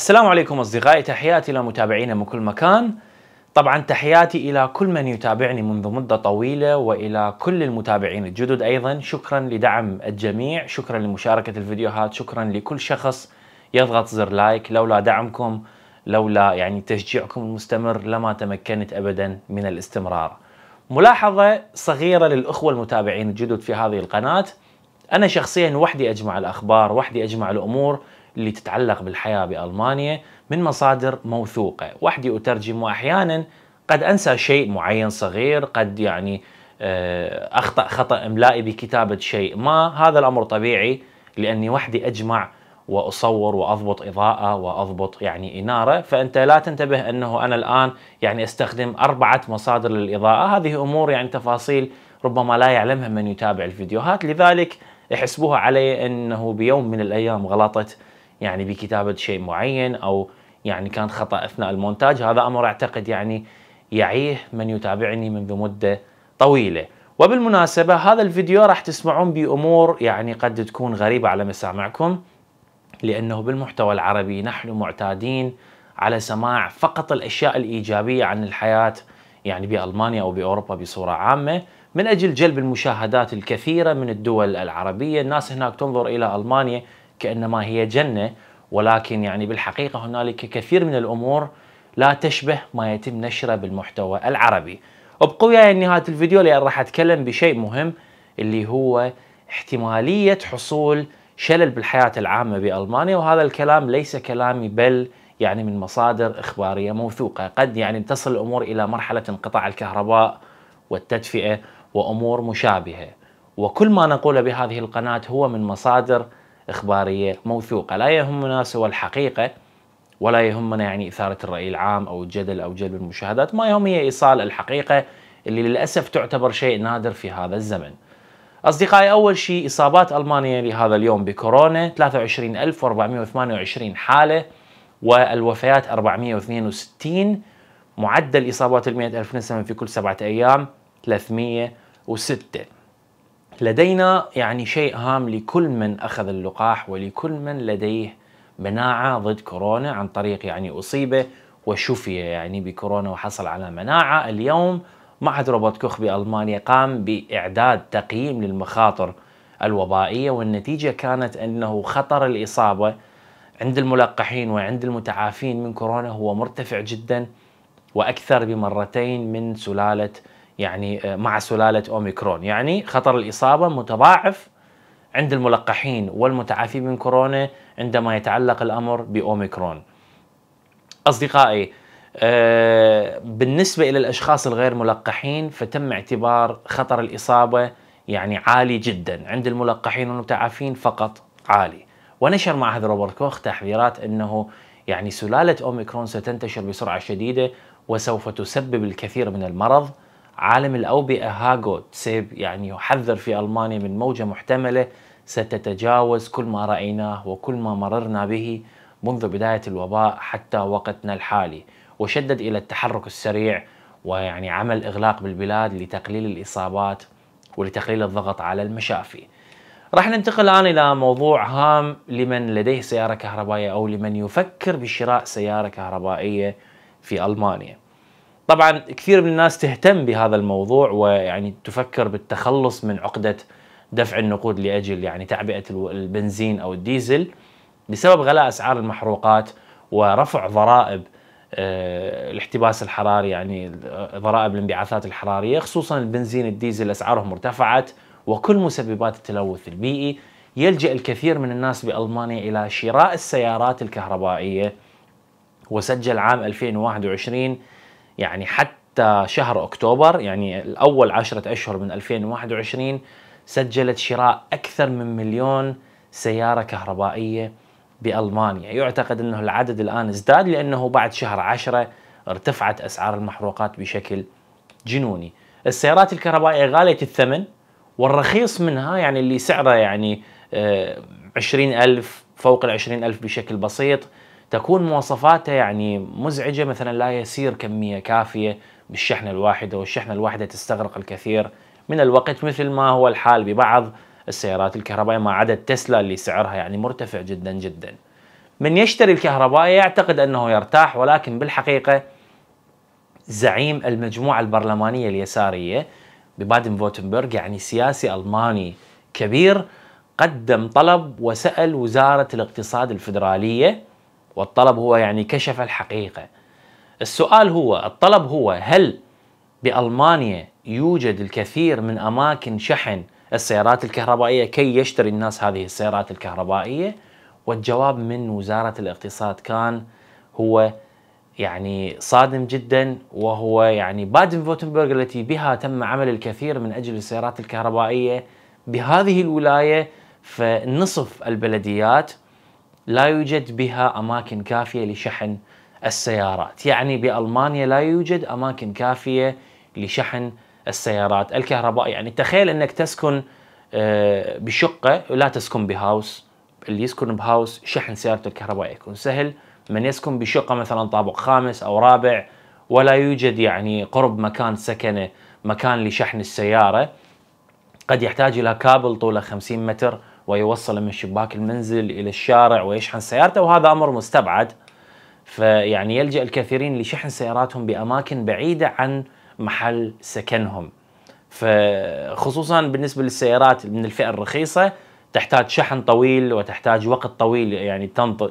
السلام عليكم أصدقائي تحياتي لمتابعينا من كل مكان طبعا تحياتي إلى كل من يتابعني منذ مدة طويلة وإلى كل المتابعين الجدد أيضا شكرا لدعم الجميع شكرا لمشاركة الفيديوهات شكرا لكل شخص يضغط زر لايك لولا دعمكم لولا يعني تشجيعكم المستمر لما تمكنت أبدا من الاستمرار ملاحظة صغيرة للأخوة المتابعين الجدد في هذه القناة انا شخصيا وحدي اجمع الاخبار وحدي اجمع الامور اللي تتعلق بالحياه بالمانيا من مصادر موثوقه وحدي اترجم واحيانا قد انسى شيء معين صغير قد يعني آه، اخطا خطا املائي بكتابه شيء ما هذا الامر طبيعي لاني وحدي اجمع واصور واضبط اضاءه واضبط يعني اناره فانت لا تنتبه انه انا الان يعني استخدم اربعه مصادر للاضاءه هذه امور يعني تفاصيل ربما لا يعلمها من يتابع الفيديوهات لذلك يحسبوها علي انه بيوم من الايام غلطت يعني بكتابه شيء معين او يعني كان خطا اثناء المونتاج هذا امر اعتقد يعني يعيه من يتابعني منذ مده طويله وبالمناسبه هذا الفيديو راح تسمعون بامور يعني قد تكون غريبه على مسامعكم لانه بالمحتوى العربي نحن معتادين على سماع فقط الاشياء الايجابيه عن الحياه يعني بألمانيا أو بأوروبا بصورة عامة من أجل جلب المشاهدات الكثيرة من الدول العربية الناس هناك تنظر إلى ألمانيا كأنما هي جنة ولكن يعني بالحقيقة هنالك كثير من الأمور لا تشبه ما يتم نشره بالمحتوى العربي ابقوا وياي نهاية الفيديو لأن راح أتكلم بشيء مهم اللي هو احتمالية حصول شلل بالحياة العامة بألمانيا وهذا الكلام ليس كلامي بل يعني من مصادر إخبارية موثوقة قد يعني تصل الأمور إلى مرحلة انقطاع الكهرباء والتدفئة وأمور مشابهة وكل ما نقوله بهذه القناة هو من مصادر إخبارية موثوقة لا يهمنا سوى الحقيقة ولا يهمنا يعني إثارة الرأي العام أو الجدل أو جلب المشاهدات ما يهم هي إيصال الحقيقة اللي للأسف تعتبر شيء نادر في هذا الزمن أصدقائي أول شيء إصابات ألمانيا لهذا اليوم بكورونا 23428 حالة والوفيات 462 معدل إصابات المئة ألف نسمة في كل سبعة أيام 306 لدينا يعني شيء هام لكل من أخذ اللقاح ولكل من لديه مناعة ضد كورونا عن طريق يعني أصيب وشفي يعني بكورونا وحصل على مناعة اليوم معهد روبوت كوخ بألمانيا قام بإعداد تقييم للمخاطر الوبائية والنتيجة كانت أنه خطر الإصابة عند الملقحين وعند المتعافين من كورونا هو مرتفع جدا واكثر بمرتين من سلاله يعني آه، مع سلاله اوميكرون، يعني خطر الاصابه متضاعف عند الملقحين والمتعافين من كورونا عندما يتعلق الامر باوميكرون. اصدقائي آه، بالنسبه الى الاشخاص الغير ملقحين فتم اعتبار خطر الاصابه يعني عالي جدا عند الملقحين والمتعافين فقط عالي. ونشر معهد روبرت كوخ تحذيرات انه يعني سلاله اوميكرون ستنتشر بسرعه شديده وسوف تسبب الكثير من المرض عالم الاوبئه هاغو تسيب يعني يحذر في المانيا من موجه محتمله ستتجاوز كل ما رايناه وكل ما مررنا به منذ بدايه الوباء حتى وقتنا الحالي وشدد الى التحرك السريع ويعني عمل اغلاق بالبلاد لتقليل الاصابات ولتقليل الضغط على المشافي. راح ننتقل الآن إلى موضوع هام لمن لديه سيارة كهربائية أو لمن يفكر بشراء سيارة كهربائية في ألمانيا طبعا كثير من الناس تهتم بهذا الموضوع ويعني تفكر بالتخلص من عقدة دفع النقود لأجل يعني تعبئة البنزين أو الديزل بسبب غلاء أسعار المحروقات ورفع ضرائب آه، الاحتباس الحراري يعني آه، ضرائب الانبعاثات الحرارية خصوصا البنزين الديزل أسعارهم ارتفعت وكل مسببات التلوث البيئي يلجأ الكثير من الناس بألمانيا إلى شراء السيارات الكهربائية وسجل عام 2021 يعني حتى شهر أكتوبر يعني الأول عشرة أشهر من 2021 سجلت شراء أكثر من مليون سيارة كهربائية بألمانيا يعتقد أنه العدد الآن ازداد لأنه بعد شهر عشرة ارتفعت أسعار المحروقات بشكل جنوني السيارات الكهربائية غالية الثمن والرخيص منها يعني اللي سعره يعني آه، عشرين ألف فوق العشرين ألف بشكل بسيط تكون مواصفاته يعني مزعجة مثلا لا يسير كمية كافية بالشحنة الواحدة والشحنة الواحدة تستغرق الكثير من الوقت مثل ما هو الحال ببعض السيارات الكهربائية ما عدا تسلا اللي سعرها يعني مرتفع جدا جدا من يشتري الكهربائي يعتقد أنه يرتاح ولكن بالحقيقة زعيم المجموعة البرلمانية اليسارية ببادن فوتنبرغ يعني سياسي ألماني كبير قدم طلب وسأل وزارة الاقتصاد الفدرالية والطلب هو يعني كشف الحقيقة السؤال هو الطلب هو هل بألمانيا يوجد الكثير من أماكن شحن السيارات الكهربائية كي يشتري الناس هذه السيارات الكهربائية والجواب من وزارة الاقتصاد كان هو يعني صادم جدا وهو يعني بادن فوتنبرغ التي بها تم عمل الكثير من اجل السيارات الكهربائيه بهذه الولايه فنصف البلديات لا يوجد بها اماكن كافيه لشحن السيارات، يعني بالمانيا لا يوجد اماكن كافيه لشحن السيارات الكهربائيه، يعني تخيل انك تسكن آه، بشقه لا تسكن بهاوس، اللي يسكن بهاوس شحن سيارته الكهربائيه يكون سهل، من يسكن بشقة مثلا طابق خامس أو رابع ولا يوجد يعني قرب مكان سكنه مكان لشحن السيارة قد يحتاج إلى كابل طوله 50 متر ويوصل من شباك المنزل إلى الشارع ويشحن سيارته وهذا أمر مستبعد فيعني يلجأ الكثيرين لشحن سياراتهم بأماكن بعيدة عن محل سكنهم فخصوصا بالنسبة للسيارات من الفئة الرخيصة تحتاج شحن طويل وتحتاج وقت طويل يعني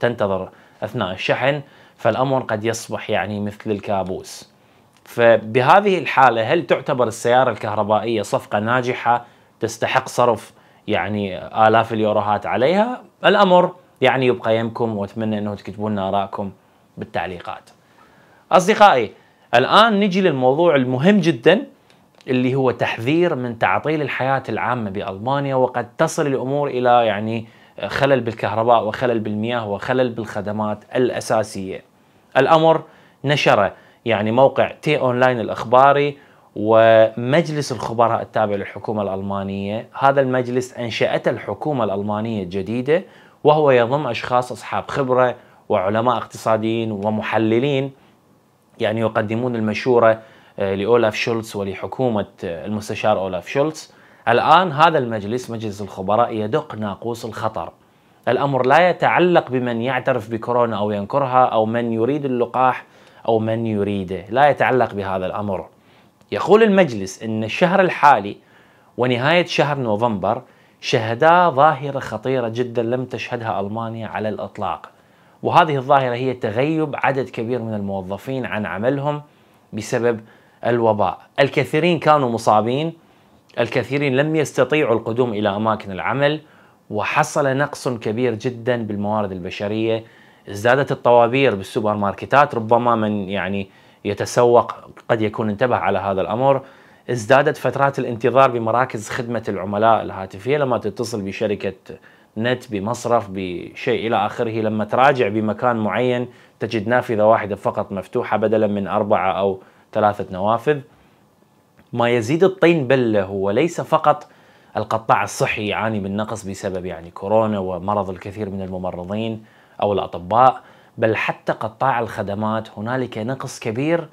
تنتظر اثناء الشحن فالامر قد يصبح يعني مثل الكابوس. فبهذه الحاله هل تعتبر السياره الكهربائيه صفقه ناجحه تستحق صرف يعني الاف اليوروهات عليها؟ الامر يعني يبقى يمكم واتمنى انه تكتبوا لنا ارائكم بالتعليقات. اصدقائي الان نجي للموضوع المهم جدا اللي هو تحذير من تعطيل الحياه العامه بالمانيا وقد تصل الامور الى يعني خلل بالكهرباء وخلل بالمياه وخلل بالخدمات الأساسية الأمر نشره يعني موقع تي أونلاين الإخباري ومجلس الخبراء التابع للحكومة الألمانية هذا المجلس أنشأته الحكومة الألمانية الجديدة وهو يضم أشخاص أصحاب خبرة وعلماء اقتصاديين ومحللين يعني يقدمون المشورة آه، لأولاف شولتز ولحكومة آه، المستشار أولاف شولتز الآن هذا المجلس مجلس الخبراء يدق ناقوس الخطر الأمر لا يتعلق بمن يعترف بكورونا أو ينكرها أو من يريد اللقاح أو من يريده لا يتعلق بهذا الأمر يقول المجلس أن الشهر الحالي ونهاية شهر نوفمبر شهدا ظاهرة خطيرة جدا لم تشهدها ألمانيا على الإطلاق وهذه الظاهرة هي تغيب عدد كبير من الموظفين عن عملهم بسبب الوباء الكثيرين كانوا مصابين الكثيرين لم يستطيعوا القدوم إلى أماكن العمل وحصل نقص كبير جدا بالموارد البشرية ازدادت الطوابير بالسوبر ماركتات ربما من يعني يتسوق قد يكون انتبه على هذا الأمر ازدادت فترات الانتظار بمراكز خدمة العملاء الهاتفية لما تتصل بشركة نت بمصرف بشيء إلى آخره لما تراجع بمكان معين تجد نافذة واحدة فقط مفتوحة بدلا من أربعة أو ثلاثة نوافذ ما يزيد الطين بله هو ليس فقط القطاع الصحي يعاني من نقص بسبب يعني كورونا ومرض الكثير من الممرضين او الاطباء بل حتى قطاع الخدمات هنالك نقص كبير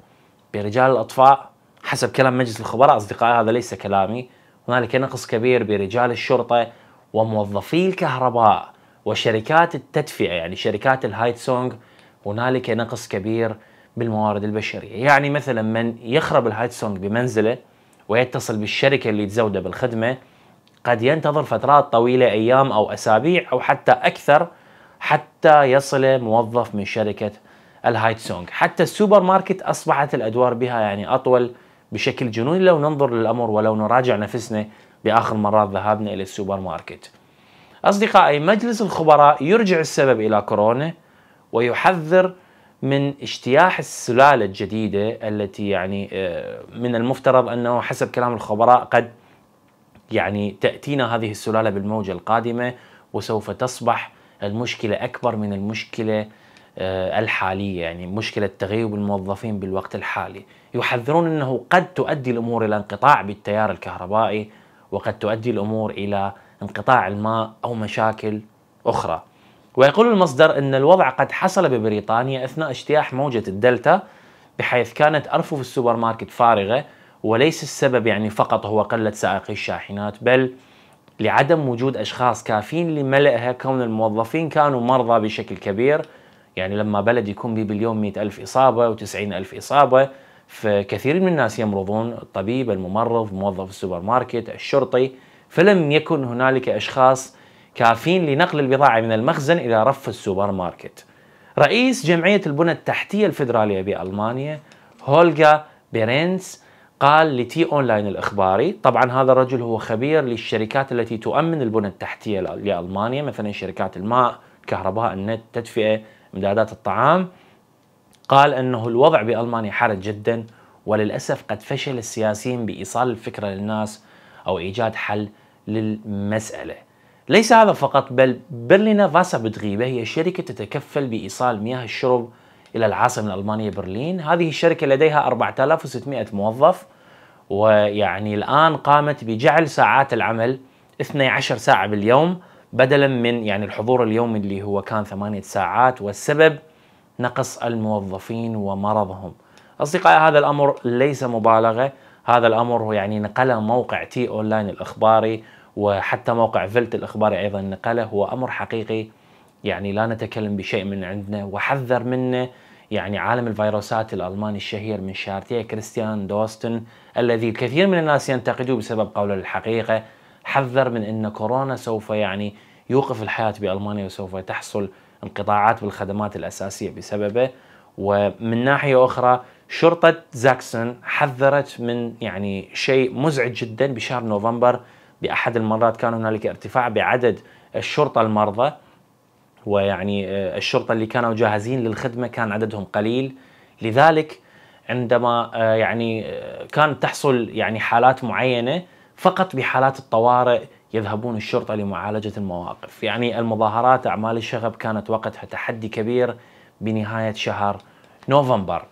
برجال الاطفاء حسب كلام مجلس الخبراء اصدقائي هذا ليس كلامي هنالك نقص كبير برجال الشرطه وموظفي الكهرباء وشركات التدفئه يعني شركات الهايت سونغ هنالك نقص كبير بالموارد البشريه يعني مثلا من يخرب الهايت سونغ بمنزله ويتصل بالشركة اللي تزوده بالخدمة قد ينتظر فترات طويلة أيام أو أسابيع أو حتى أكثر حتى يصل موظف من شركة الهايت سونغ حتى السوبر ماركت أصبحت الأدوار بها يعني أطول بشكل جنوني لو ننظر للأمر ولو نراجع نفسنا بآخر مرات ذهابنا إلى السوبر ماركت أصدقائي مجلس الخبراء يرجع السبب إلى كورونا ويحذر من اجتياح السلالة الجديدة التي يعني آه، من المفترض أنه حسب كلام الخبراء قد يعني تأتينا هذه السلالة بالموجة القادمة وسوف تصبح المشكلة أكبر من المشكلة آه، الحالية يعني مشكلة تغيب الموظفين بالوقت الحالي يحذرون أنه قد تؤدي الأمور إلى انقطاع بالتيار الكهربائي وقد تؤدي الأمور إلى انقطاع الماء أو مشاكل أخرى ويقول المصدر أن الوضع قد حصل ببريطانيا أثناء اجتياح موجة الدلتا بحيث كانت أرفف السوبر ماركت فارغة وليس السبب يعني فقط هو قلة سائقي الشاحنات بل لعدم وجود أشخاص كافيين لملئها كون الموظفين كانوا مرضى بشكل كبير يعني لما بلد يكون به باليوم 100 ألف إصابة و ألف إصابة فكثير من الناس يمرضون الطبيب الممرض موظف السوبر ماركت الشرطي فلم يكن هنالك أشخاص كافين لنقل البضاعة من المخزن إلى رف السوبر ماركت رئيس جمعية البنى التحتية الفيدرالية بألمانيا هولغا بيرينس قال لتي اونلاين الاخباري طبعا هذا الرجل هو خبير للشركات التي تؤمن البنى التحتيه لالمانيا مثلا شركات الماء الكهرباء النت التدفئه امدادات الطعام قال انه الوضع بالمانيا حرج جدا وللاسف قد فشل السياسيين بايصال الفكره للناس او ايجاد حل للمساله ليس هذا فقط بل برلينا فاسا بتغيبة هي شركة تتكفل بإيصال مياه الشرب إلى العاصمة الألمانية برلين هذه الشركة لديها 4600 موظف ويعني الآن قامت بجعل ساعات العمل 12 ساعة باليوم بدلا من يعني الحضور اليومي اللي هو كان ثمانية ساعات والسبب نقص الموظفين ومرضهم أصدقائي هذا الأمر ليس مبالغة هذا الأمر هو يعني نقله موقع تي أونلاين الإخباري وحتى موقع فلت الإخباري أيضا نقله هو أمر حقيقي يعني لا نتكلم بشيء من عندنا وحذر منه يعني عالم الفيروسات الألماني الشهير من شارتيه كريستيان دوستن الذي الكثير من الناس ينتقدوه بسبب قوله الحقيقة حذر من أن كورونا سوف يعني يوقف الحياة بألمانيا وسوف تحصل انقطاعات بالخدمات الأساسية بسببه ومن ناحية أخرى شرطة زاكسون حذرت من يعني شيء مزعج جدا بشهر نوفمبر بأحد المرات كان هنالك ارتفاع بعدد الشرطة المرضى ويعني آه، الشرطة اللي كانوا جاهزين للخدمة كان عددهم قليل لذلك عندما آه، يعني آه، كانت تحصل يعني حالات معينة فقط بحالات الطوارئ يذهبون الشرطة لمعالجة المواقف يعني المظاهرات أعمال الشغب كانت وقتها تحدي كبير بنهاية شهر نوفمبر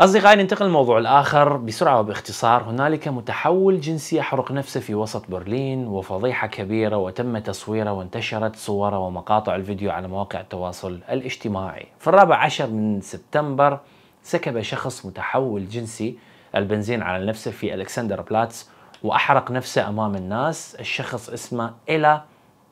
أصدقائي ننتقل للموضوع الآخر بسرعة وباختصار هنالك متحول جنسي أحرق نفسه في وسط برلين وفضيحة كبيرة وتم تصويره وانتشرت صوره ومقاطع الفيديو على مواقع التواصل الاجتماعي في الرابع عشر من سبتمبر سكب شخص متحول جنسي البنزين على نفسه في ألكسندر بلاتس وأحرق نفسه أمام الناس الشخص اسمه إلا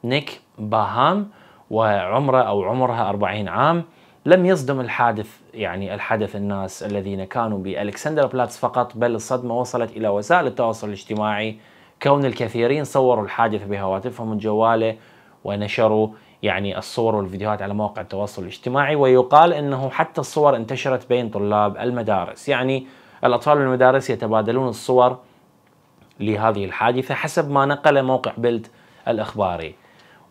نيك باهام وعمره أو عمرها 40 عام لم يصدم الحادث يعني الحدث الناس الذين كانوا بالكسندر بلاتس فقط بل الصدمه وصلت الى وسائل التواصل الاجتماعي كون الكثيرين صوروا الحادث بهواتفهم الجواله ونشروا يعني الصور والفيديوهات على مواقع التواصل الاجتماعي ويقال انه حتى الصور انتشرت بين طلاب المدارس، يعني الاطفال بالمدارس يتبادلون الصور لهذه الحادثه حسب ما نقل موقع بلد الاخباري.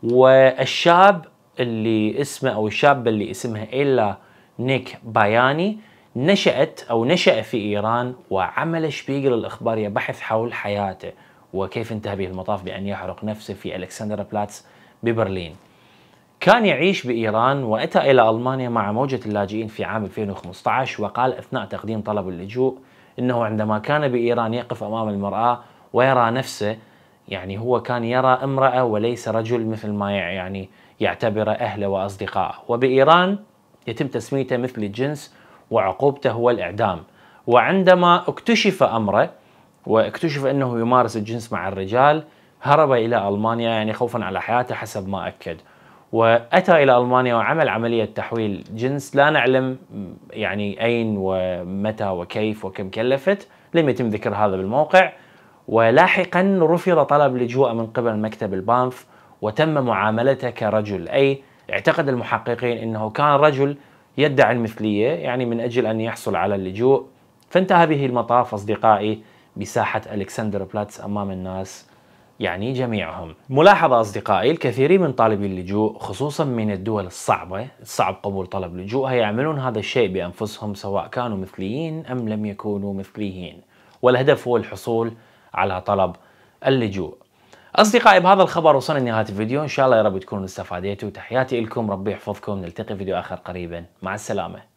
والشاب اللي اسمه او الشابه اللي اسمها ايلا نيك باياني نشأت او نشأ في ايران وعمل شبيغل الاخباري بحث حول حياته وكيف انتهى به المطاف بان يحرق نفسه في الكسندر بلاتس ببرلين. كان يعيش بايران واتى الى المانيا مع موجه اللاجئين في عام 2015 وقال اثناء تقديم طلب اللجوء انه عندما كان بايران يقف امام المراه ويرى نفسه يعني هو كان يرى امراه وليس رجل مثل ما يعني يعتبره أهله وأصدقائه وبإيران يتم تسميته مثل الجنس وعقوبته هو الإعدام وعندما اكتشف أمره واكتشف أنه يمارس الجنس مع الرجال هرب إلى ألمانيا يعني خوفا على حياته حسب ما أكد واتى الى المانيا وعمل عمليه تحويل جنس لا نعلم يعني اين ومتى وكيف وكم كلفت لم يتم ذكر هذا بالموقع ولاحقا رفض طلب لجوء من قبل مكتب البانف وتم معاملته كرجل أي اعتقد المحققين أنه كان رجل يدعي المثلية يعني من أجل أن يحصل على اللجوء فانتهى به المطاف أصدقائي بساحة ألكسندر بلاتس أمام الناس يعني جميعهم ملاحظة أصدقائي الكثيرين من طالبي اللجوء خصوصا من الدول الصعبة صعب قبول طلب لجوءها يعملون هذا الشيء بأنفسهم سواء كانوا مثليين أم لم يكونوا مثليين والهدف هو الحصول على طلب اللجوء اصدقائي بهذا الخبر وصلنا لنهايه الفيديو ان شاء الله يا رب تكونوا استفاديتوا تحياتي لكم ربي يحفظكم نلتقي في فيديو اخر قريبا مع السلامه